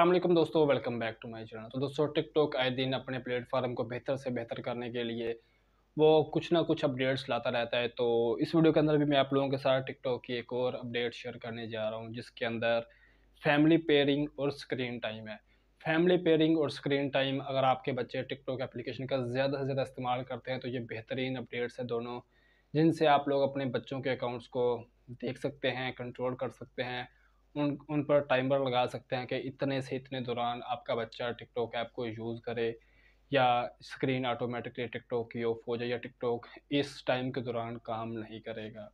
अल्लाह दोस्तों welcome back to my channel तो दोस्तों टिकटॉक आए दिन अपने प्लेटफार्म को बेहतर से बेहतर करने के लिए वो कुछ ना कुछ अपडेट्स लाता रहता है तो इस वीडियो के अंदर भी मैं आप लोगों के साथ टिकटॉक की एक और अपडेट शेयर करने जा रहा हूँ जिसके अंदर फैमिली पेयरिंग और स्क्रीन टाइम है फैमिली पेयरिंग और स्क्रीन टाइम अगर आपके बच्चे टिकटॉक एप्लीकेशन का ज़्यादा से ज़्यादा इस्तेमाल करते हैं तो ये बेहतरीन अपडेट्स हैं दोनों जिनसे आप लोग अपने बच्चों के अकाउंट्स को देख सकते हैं कंट्रोल कर सकते हैं उन उन पर टाइमर लगा सकते हैं कि इतने से इतने दौरान आपका बच्चा टिकटॉक ऐप को यूज़ करे या स्क्रीन ऑटोमेटिकली टिकटॉक की ऑफ हो जाए या टिकटॉक इस टाइम के दौरान काम नहीं करेगा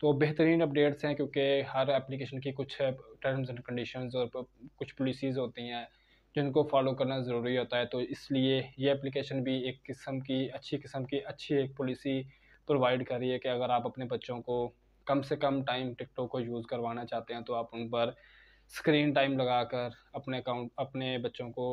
तो बेहतरीन अपडेट्स हैं क्योंकि हर एप्लीकेशन की कुछ टर्म्स एंड कंडीशंस और कुछ पॉलिसीज़ होती हैं जिनको फॉलो करना ज़रूरी होता है तो इसलिए ये एप्लीकेशन भी एक किस्म की अच्छी किस्म की अच्छी एक पॉलिसी प्रोवाइड कर रही है कि अगर आप अपने बच्चों को कम से कम टाइम टिकटॉक को यूज़ करवाना चाहते हैं तो आप उन पर स्क्रीन टाइम लगाकर अपने अकाउंट अपने बच्चों को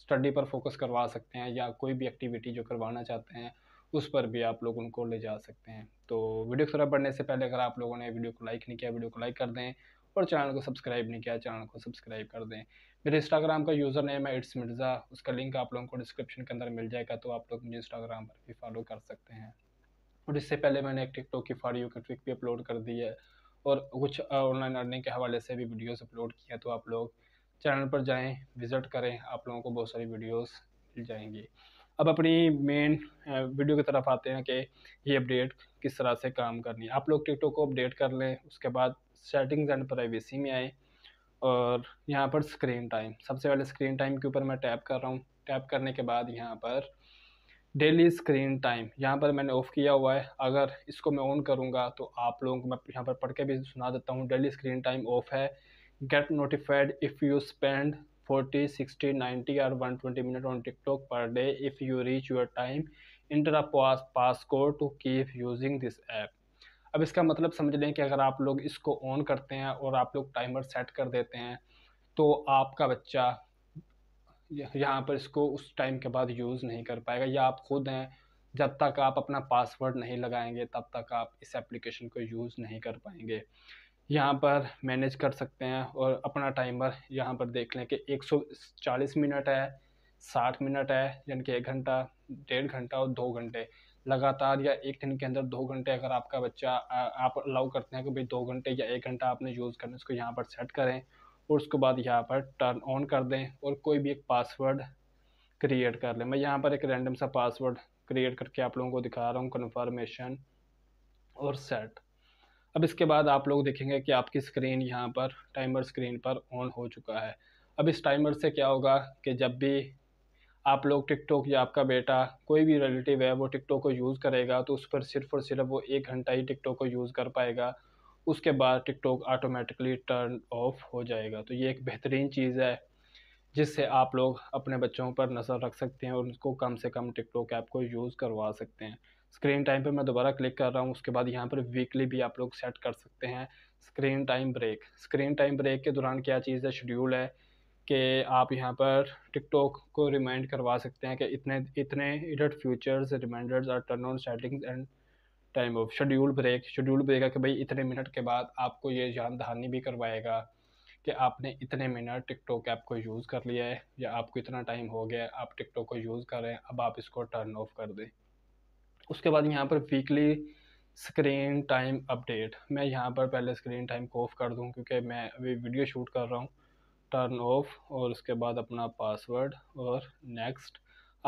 स्टडी पर फोकस करवा सकते हैं या कोई भी एक्टिविटी जो करवाना चाहते हैं उस पर भी आप लोग उनको ले जा सकते हैं तो वीडियो की पढ़ने बढ़ने से पहले अगर आप लोगों ने वीडियो को लाइक नहीं किया वीडियो को लाइक कर दें और चैनल को सब्सक्राइब नहीं किया चैनल को सब्सक्राइब कर दें मेरे इंस्टाग्राम का यूज़र नेम है इट्स मिर्ज़ा उसका लिंक आप लोगों को डिस्क्रिप्शन के अंदर मिल जाएगा तो आप लोग मुझे इंस्टाग्राम पर भी फॉलो कर सकते हैं और इससे पहले मैंने एक टिकटॉक की यू की ट्रिक भी अपलोड कर दी है और कुछ ऑनलाइन अर्निंग के हवाले से भी वीडियोस अपलोड किया तो आप लोग चैनल पर जाएं विज़िट करें आप लोगों को बहुत सारी वीडियोस मिल जाएंगी अब अपनी मेन वीडियो की तरफ आते हैं कि ये अपडेट किस तरह से काम करनी है आप लोग टिकटॉक को अपडेट कर लें उसके बाद सेटिंग्स एंड प्राइवेसी में आएँ और यहाँ पर स्क्रीन टाइम सबसे पहले स्क्रीन टाइम के ऊपर मैं टैप कर रहा हूँ टैप करने के बाद यहाँ पर डेली स्क्रीन टाइम यहाँ पर मैंने ऑफ़ किया हुआ है अगर इसको मैं ऑन करूँगा तो आप लोगों को मैं यहाँ पर पढ़ के भी सुना देता हूँ डेली स्क्रीन टाइम ऑफ है get notified if you spend 40, 60, 90 और 120 मिनट ऑन टिकटॉक पर day if you reach your time enter a pass pass to keep using this app अब इसका मतलब समझ लें कि अगर आप लोग इसको ऑन करते हैं और आप लोग टाइमर सेट कर देते हैं तो आपका बच्चा यहाँ पर इसको उस टाइम के बाद यूज़ नहीं कर पाएगा या आप खुद हैं जब तक आप अपना पासवर्ड नहीं लगाएंगे तब तक आप इस एप्लीकेशन को यूज़ नहीं कर पाएंगे यहाँ पर मैनेज कर सकते हैं और अपना टाइमर यहाँ पर देख लें कि 140 मिनट है 60 मिनट है यानी कि एक घंटा डेढ़ घंटा और दो घंटे लगातार या एक दिन के अंदर दो घंटे अगर आपका बच्चा आप अलाउ करते हैं कि भाई दो घंटे या एक घंटा आपने यूज़ करना उसको यहाँ पर सेट करें और उसके बाद यहाँ पर टर्न ऑन कर दें और कोई भी एक पासवर्ड क्रिएट कर लें मैं यहाँ पर एक रैंडम सा पासवर्ड क्रिएट करके आप लोगों को दिखा रहा हूँ कन्फर्मेशन और सेट अब इसके बाद आप लोग देखेंगे कि आपकी स्क्रीन यहाँ पर टाइमर स्क्रीन पर ऑन हो चुका है अब इस टाइमर से क्या होगा कि जब भी आप लोग टिकटॉक या आपका बेटा कोई भी रिलेटिव है वो टिकटॉक को यूज़ करेगा तो उस पर सिर्फ और सिर्फ वो एक घंटा ही टिकटॉक को यूज़ कर पाएगा उसके बाद टिकटॉक ऑटोमेटिकली टर्न ऑफ हो जाएगा तो ये एक बेहतरीन चीज़ है जिससे आप लोग अपने बच्चों पर नज़र रख सकते हैं और उनको कम से कम टिकटॉक ऐप को यूज़ करवा सकते हैं स्क्रीन टाइम पे मैं दोबारा क्लिक कर रहा हूँ उसके बाद यहाँ पर वीकली भी आप लोग सेट कर सकते हैं screen time break screen time break के दौरान क्या चीज़ है शेड्यूल है कि आप यहाँ पर टिकटॉक को रिमाइंड करवा सकते हैं कि इतने इतने इडट features reminders are turn on settings and time off schedule break schedule break है कि भाई इतने मिनट के बाद आपको ये जान दहानी भी करवाएगा कि आपने इतने मिनट टिकटॉक ऐप को यूज़ कर लिया है या आपको इतना टाइम हो गया है आप टिकटॉक को यूज़ कर रहे हैं अब आप इसको टर्न ऑफ कर दें उसके बाद यहाँ पर वीकली स्क्रीन टाइम अपडेट मैं यहाँ पर पहले स्क्रीन टाइम को ऑफ कर दूँ क्योंकि मैं अभी वीडियो शूट कर रहा हूँ टर्न ऑफ और उसके बाद अपना पासवर्ड और नेक्स्ट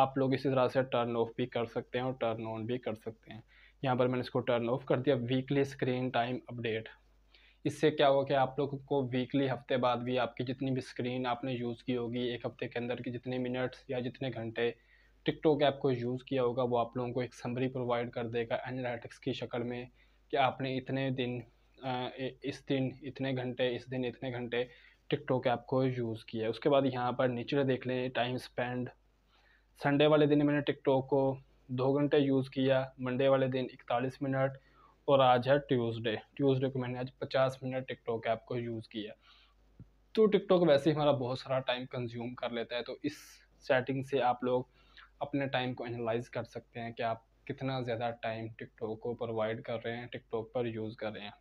आप लोग इसी तरह से टर्न ऑफ भी कर सकते हैं और टर्न ऑन भी कर सकते हैं यहाँ पर मैंने इसको टर्न ऑफ कर दिया वीकली स्क्रीन टाइम अपडेट इससे क्या होगा कि आप लोग को वीकली हफ्ते बाद भी आपकी जितनी भी स्क्रीन आपने यूज़ की होगी एक हफ्ते के अंदर की जितने मिनट्स या जितने घंटे टिकटॉक ऐप को यूज़ किया होगा वो आप लोगों को एक समरी प्रोवाइड कर देगा एनालिटिक्स की शक्ल में कि आपने इतने दिन इस दिन इतने घंटे इस दिन इतने घंटे टिकटॉक ऐप को यूज़ किया है उसके बाद यहाँ पर नीचे देख लें टाइम स्पेंड संडे वाले दिन मैंने टिकटॉक को दो घंटे यूज़ किया मंडे वाले दिन इकतालीस मिनट और आज है ट्यूसडे ट्यूसडे को मैंने आज पचास मिनट टिकटॉक ऐप को यूज़ किया तो टिकटॉक वैसे ही हमारा बहुत सारा टाइम कंज्यूम कर लेता है तो इस सेटिंग से आप लोग अपने टाइम को एनालाइज कर सकते हैं कि आप कितना ज़्यादा टाइम टिकटॉक को प्रोवाइड कर रहे हैं टिकटॉक पर यूज़ कर रहे हैं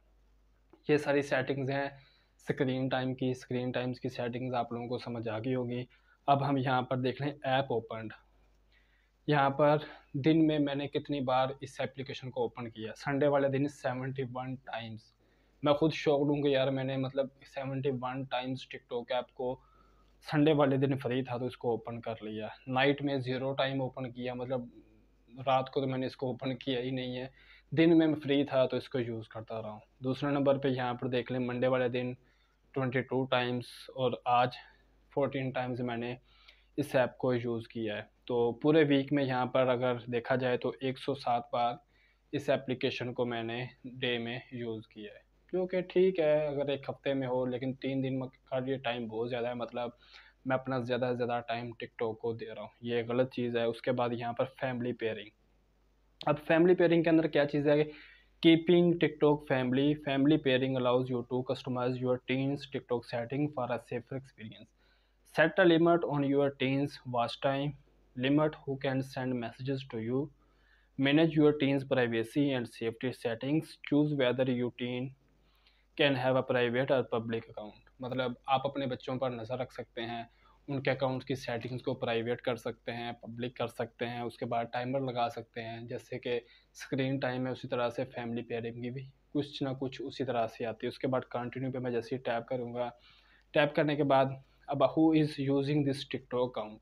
ये सारी सेटिंग्स हैं स्क्रीन टाइम की स्क्रीन टाइम्स की सेटिंग्स आप लोगों को समझ आ गई होगी अब हम यहाँ पर देख लें ऐप ओपन यहाँ पर दिन में मैंने कितनी बार इस एप्लीकेशन को ओपन किया संडे वाले दिन सेवेंटी वन टाइम्स मैं खुद शौक लूँ कि यार मैंने मतलब seventy one times TikTok app को संडे वाले दिन फ्री था तो इसको ओपन कर लिया नाइट में ज़ीरो टाइम ओपन किया मतलब रात को तो मैंने इसको ओपन किया ही नहीं है दिन में मैं फ्री था तो इसको यूज़ करता रहा हूँ दूसरे नंबर पे यहाँ पर देख लें मंडे वाले दिन ट्वेंटी टू टाइम्स और आज फोर्टीन टाइम्स मैंने इस ऐप को यूज़ किया है तो पूरे वीक में यहाँ पर अगर देखा जाए तो 107 बार इस एप्लीकेशन को मैंने डे में यूज़ किया है जो कि ठीक है अगर एक हफ्ते में हो लेकिन तीन दिन का ये टाइम बहुत ज़्यादा है मतलब मैं अपना ज़्यादा से ज़्यादा टाइम टिकटॉक को दे रहा हूँ ये गलत चीज़ है उसके बाद यहाँ पर फैमिली पेयरिंग अब फैमिली पेयरिंग के अंदर क्या चीज़ है keeping TikTok family family pairing allows you to customize your teens TikTok setting for a safer experience set a limit on your teens watch time limit who can send messages to you manage your teen's privacy and safety settings choose whether your teen can have a private or public account मतलब आप अपने बच्चों पर नज़र रख सकते हैं उनके अकाउंट की सेटिंग्स को प्राइवेट कर सकते हैं पब्लिक कर सकते हैं उसके बाद टाइमर लगा सकते हैं जैसे कि स्क्रीन टाइम है उसी तरह से फैमिली पेयरिंग की भी कुछ ना कुछ उसी तरह से आती है उसके बाद कंटिन्यू पे मैं जैसे ही टैप करूँगा टैप करने के बाद अब who is using this TikTok account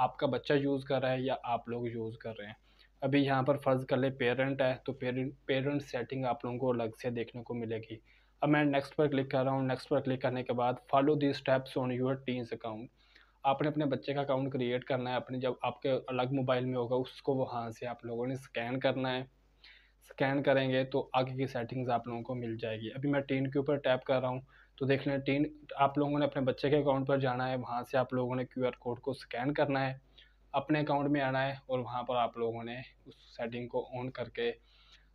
आपका बच्चा यूज़ कर रहा है या आप लोग यूज़ कर रहे हैं अभी यहाँ पर फ़र्ज़ कर ले पेरेंट है तो पेरेंट पेरेंट सेटिंग आप लोगों को अलग से देखने को मिलेगी अब मैं नेक्स्ट पर क्लिक कर रहा हूँ नेक्स्ट पर क्लिक करने के बाद follow the steps on your teens account आपने अपने बच्चे का अकाउंट क्रिएट करना है अपने जब आपके अलग मोबाइल में होगा उसको वहाँ से आप लोगों ने स्कैन करना है स्कैन करेंगे तो आगे की सेटिंग्स आप लोगों को मिल जाएगी अभी मैं टीन के ऊपर टैप कर रहा हूँ तो देख लें तीन आप लोगों ने अपने बच्चे के अकाउंट पर जाना है वहाँ से आप लोगों ने क्यू कोड को स्कैन करना है अपने अकाउंट में आना है और वहाँ पर आप लोगों ने उस सेटिंग को ऑन करके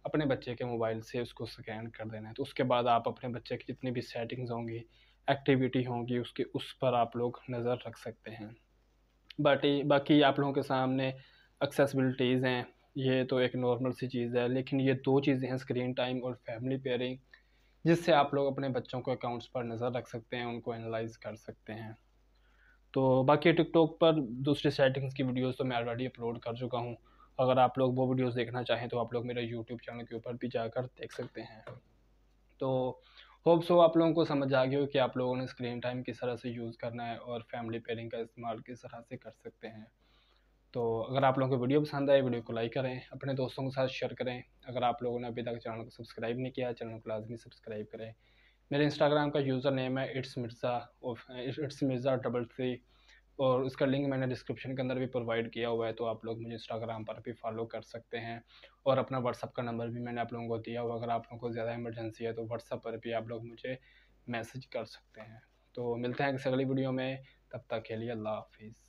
अपने बच्चे के मोबाइल से उसको स्कैन कर देना है तो उसके बाद आप अपने बच्चे की जितनी भी सेटिंग्स होंगी एक्टिविटी होंगी उसके उस पर आप लोग नज़र रख सकते हैं बाटी बाकी आप लोगों के सामने एक्सेसबिलिटीज़ हैं ये तो एक नॉर्मल सी चीज़ है लेकिन ये दो चीज़ें हैं स्क्रीन टाइम और फैमिली पेयरिंग जिससे आप लोग अपने बच्चों को अकाउंट्स पर नज़र रख सकते हैं उनको एनालाइज कर सकते हैं तो बाकी टिकटॉक पर दूसरे सेटिंग्स की वीडियोस तो मैं ऑलरेडी अपलोड कर चुका हूँ अगर आप लोग वो वीडियोस देखना चाहें तो आप लोग मेरे यूट्यूब चैनल के ऊपर भी जाकर देख सकते हैं तो होप सो आप लोगों को समझ आ गया हो कि आप लोगों ने स्क्रीन टाइम किस तरह से यूज़ करना है और फैमिली पेयरिंग का इस्तेमाल किस तरह से कर सकते हैं तो अगर आप लोगों को वीडियो पसंद आए वीडियो को लाइक करें अपने दोस्तों के साथ शेयर करें अगर आप लोगों ने अभी तक चैनल को सब्सक्राइब नहीं किया चैनल को लाजमी सब्सक्राइब करें मेरे इंस्टाग्राम का यूज़र नेम है it's Mirza off it's Mirza double three और उसका लिंक मैंने डिस्क्रिप्शन के अंदर भी प्रोवाइड किया हुआ है तो आप लोग मुझे इंस्टाग्राम पर भी फॉलो कर सकते हैं और अपना व्हाट्सअप का नंबर भी मैंने आप लोगों को दिया हुआ अगर आप लोगों को ज़्यादा इमरजेंसी है तो व्हाट्सअप पर भी आप लोग मुझे मैसेज कर सकते हैं तो मिलते हैं अगली वीडियो में तब तक के लिए अल्लाह हाफिज़